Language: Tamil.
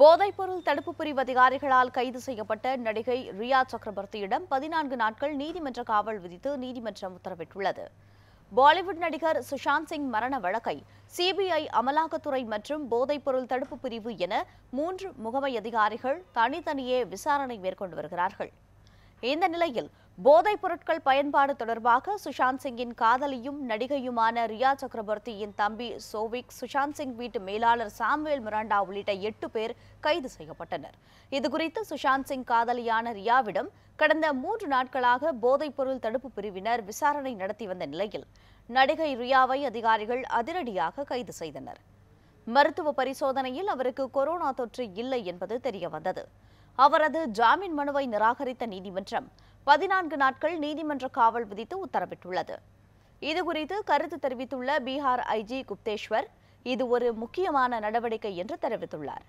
போதைப்பொருள் தடுப்பு பிரிவு அதிகாரிகளால் கைது செய்யப்பட்ட நடிகை ரியா சக்கரவர்த்தியிடம் பதினான்கு நாட்கள் நீதிமன்ற காவல் விதித்து நீதிமன்றம் உத்தரவிட்டுள்ளது பாலிவுட் நடிகர் சுஷாந்த் சிங் மரண வழக்கை சிபிஐ அமலாக்கத்துறை மற்றும் போதைப்பொருள் தடுப்பு பிரிவு என மூன்று முகமை அதிகாரிகள் தனித்தனியே விசாரணை மேற்கொண்டு வருகிறார்கள் இந்த நிலையில் போதைப் பொருட்கள் பயன்பாடு தொடர்பாக சுஷாந்த் சிங்கின் காதலியும் நடிகையுமான ரியா சக்கரவர்த்தியின் தம்பி சோவிக் சுஷாந்த் சிங் வீட்டு மேலாளர் சாமுவேல் மிராண்டா உள்ளிட்ட எட்டு பேர் கைது செய்யப்பட்டனர் இதுகுறித்து சுஷாந்த் சிங் காதலியான ரியாவிடம் கடந்த மூன்று நாட்களாக பொருள் தடுப்பு பிரிவினர் விசாரணை நடத்தி வந்த நிலையில் நடிகை ரியாவை அதிகாரிகள் அதிரடியாக கைது செய்தனர் மருத்துவ பரிசோதனையில் அவருக்கு கொரோனா தொற்று இல்லை என்பது தெரியவந்தது அவரது ஜாமீன் மனுவை நிராகரித்த நீதிமன்றம் பதினான்கு நாட்கள் நீதிமன்ற காவல் விதித்து உத்தரவிட்டுள்ளது இதுகுறித்து கருத்து தெரிவித்துள்ள பீகார் ஐஜி குப்தேஸ்வர் இது ஒரு முக்கியமான நடவடிக்கை என்று தெரிவித்துள்ளார்